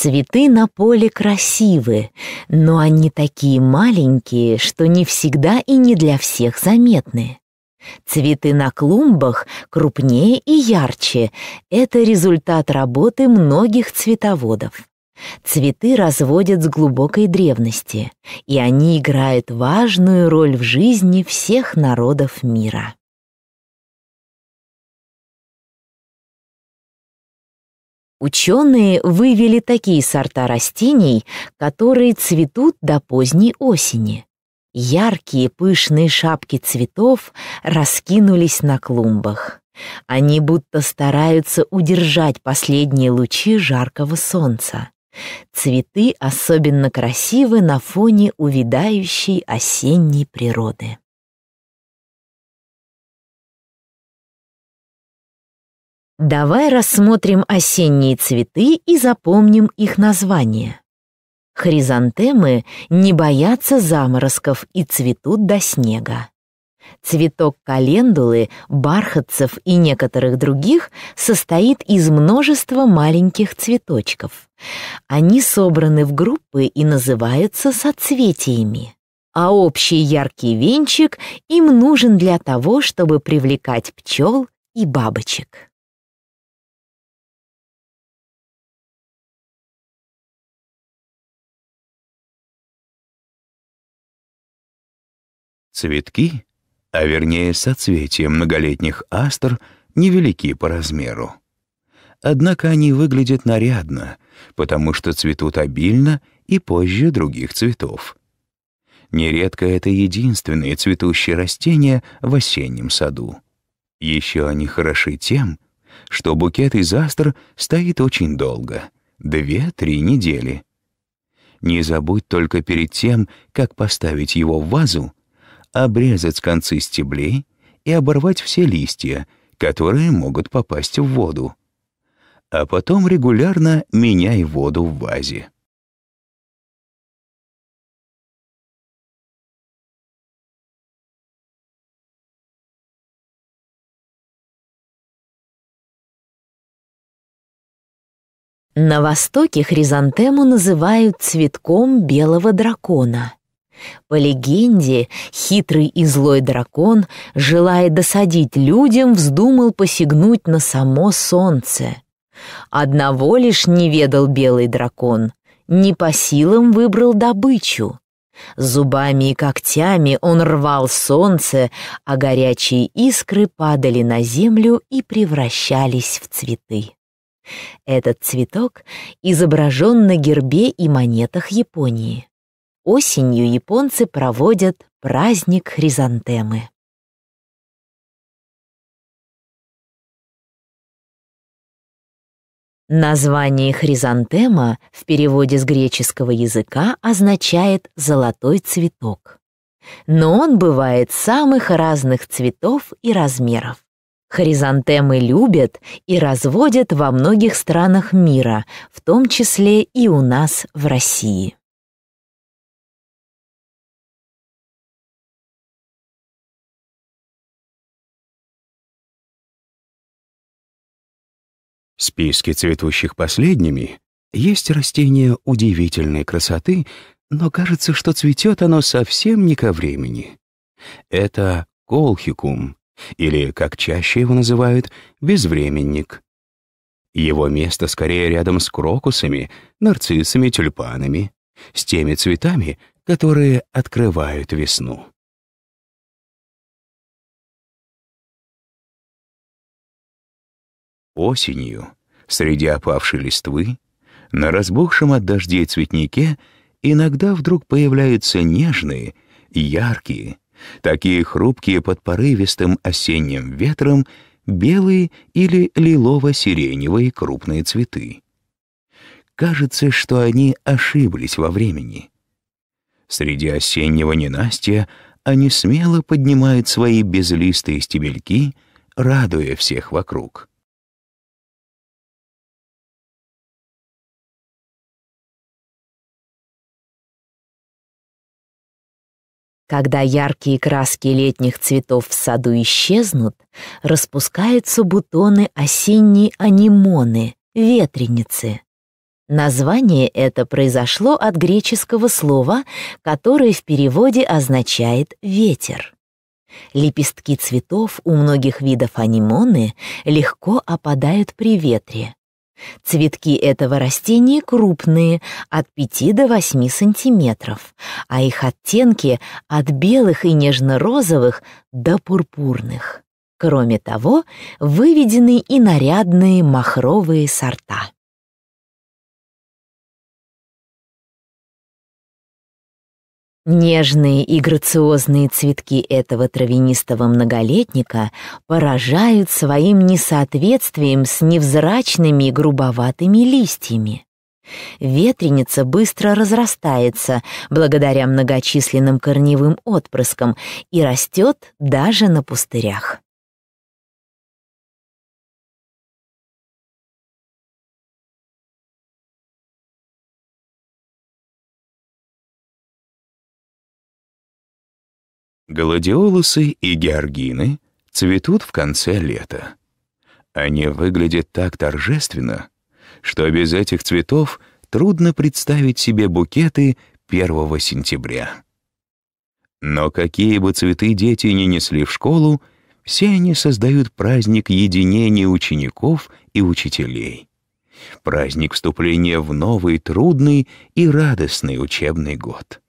Цветы на поле красивы, но они такие маленькие, что не всегда и не для всех заметны. Цветы на клумбах крупнее и ярче. Это результат работы многих цветоводов. Цветы разводят с глубокой древности, и они играют важную роль в жизни всех народов мира. Ученые вывели такие сорта растений, которые цветут до поздней осени. Яркие пышные шапки цветов раскинулись на клумбах. Они будто стараются удержать последние лучи жаркого солнца. Цветы особенно красивы на фоне увядающей осенней природы. Давай рассмотрим осенние цветы и запомним их названия. Хризантемы не боятся заморозков и цветут до снега. Цветок календулы, бархатцев и некоторых других состоит из множества маленьких цветочков. Они собраны в группы и называются соцветиями. А общий яркий венчик им нужен для того, чтобы привлекать пчел и бабочек. Цветки, а вернее соцветия многолетних астр, невелики по размеру. Однако они выглядят нарядно, потому что цветут обильно и позже других цветов. Нередко это единственные цветущие растения в осеннем саду. Еще они хороши тем, что букет из астр стоит очень долго — две-три недели. Не забудь только перед тем, как поставить его в вазу, обрезать концы стеблей и оборвать все листья, которые могут попасть в воду. А потом регулярно меняй воду в вазе. На Востоке хризантему называют цветком белого дракона. По легенде, хитрый и злой дракон, желая досадить людям, вздумал посягнуть на само солнце. Одного лишь не ведал белый дракон, не по силам выбрал добычу. Зубами и когтями он рвал солнце, а горячие искры падали на землю и превращались в цветы. Этот цветок изображен на гербе и монетах Японии. Осенью японцы проводят праздник хризантемы. Название хризантема в переводе с греческого языка означает «золотой цветок». Но он бывает самых разных цветов и размеров. Хризантемы любят и разводят во многих странах мира, в том числе и у нас в России. В списке цветущих последними есть растение удивительной красоты, но кажется, что цветет оно совсем не ко времени. Это колхикум, или, как чаще его называют, безвременник. Его место скорее рядом с крокусами, нарциссами, тюльпанами, с теми цветами, которые открывают весну. Осенью, среди опавшей листвы, на разбухшем от дождей цветнике иногда вдруг появляются нежные, яркие, такие хрупкие под порывистым осенним ветром белые или лилово-сиреневые крупные цветы. Кажется, что они ошиблись во времени. Среди осеннего ненастья они смело поднимают свои безлистые стебельки, радуя всех вокруг. Когда яркие краски летних цветов в саду исчезнут, распускаются бутоны осенней анимоны, ветреницы. Название это произошло от греческого слова, которое в переводе означает «ветер». Лепестки цветов у многих видов анимоны легко опадают при ветре, Цветки этого растения крупные, от 5 до 8 сантиметров, а их оттенки от белых и нежно-розовых до пурпурных. Кроме того, выведены и нарядные махровые сорта. Нежные и грациозные цветки этого травянистого многолетника поражают своим несоответствием с невзрачными и грубоватыми листьями. Ветреница быстро разрастается благодаря многочисленным корневым отпрыскам и растет даже на пустырях. Гладиолусы и георгины цветут в конце лета. Они выглядят так торжественно, что без этих цветов трудно представить себе букеты 1 сентября. Но какие бы цветы дети ни несли в школу, все они создают праздник единения учеников и учителей. Праздник вступления в новый трудный и радостный учебный год.